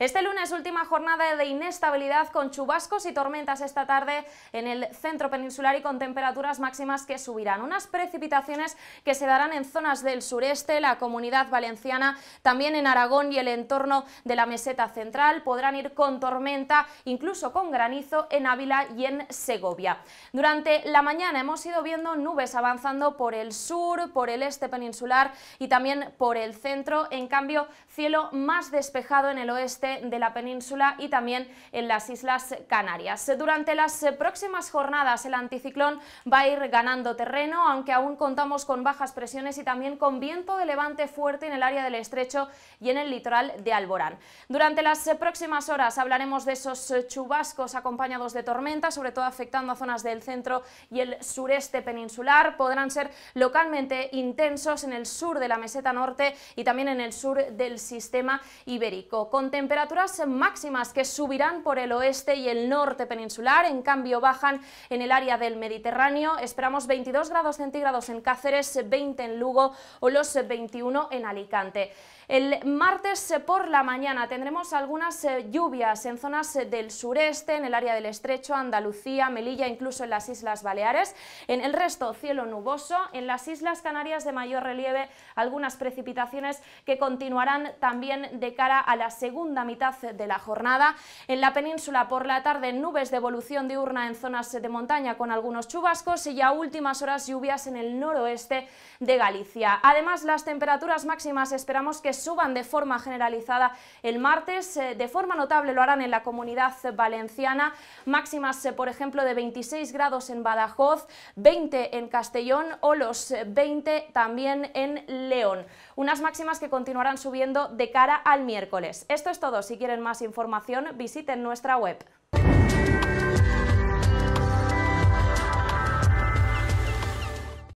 Este lunes, última jornada de inestabilidad con chubascos y tormentas esta tarde en el centro peninsular y con temperaturas máximas que subirán. Unas precipitaciones que se darán en zonas del sureste, la comunidad valenciana, también en Aragón y el entorno de la meseta central. Podrán ir con tormenta, incluso con granizo en Ávila y en Segovia. Durante la mañana hemos ido viendo nubes avanzando por el sur, por el este peninsular y también por el centro. En cambio, cielo más despejado en el oeste de la península y también en las Islas Canarias. Durante las próximas jornadas el anticiclón va a ir ganando terreno, aunque aún contamos con bajas presiones y también con viento de levante fuerte en el área del estrecho y en el litoral de Alborán. Durante las próximas horas hablaremos de esos chubascos acompañados de tormentas, sobre todo afectando a zonas del centro y el sureste peninsular. Podrán ser localmente intensos en el sur de la meseta norte y también en el sur del sistema ibérico. Con temperaturas máximas que subirán por el oeste y el norte peninsular, en cambio bajan en el área del Mediterráneo. Esperamos 22 grados centígrados en Cáceres, 20 en Lugo o los 21 en Alicante. El martes por la mañana tendremos algunas eh, lluvias en zonas eh, del sureste, en el área del Estrecho, Andalucía, Melilla, incluso en las Islas Baleares. En el resto, cielo nuboso. En las Islas Canarias de mayor relieve, algunas precipitaciones que continuarán también de cara a la segunda mitad de la jornada. En la península por la tarde nubes de evolución diurna en zonas de montaña con algunos chubascos y ya últimas horas lluvias en el noroeste de Galicia. Además, las temperaturas máximas esperamos que suban de forma generalizada el martes. Eh, de forma notable lo harán en la comunidad valenciana. Máximas, eh, por ejemplo, de 26 grados en Badajoz, 20 en Castellón o los 20 también en León. Unas máximas que continuarán subiendo de cara al miércoles. Esto es todo. Si quieren más información, visiten nuestra web.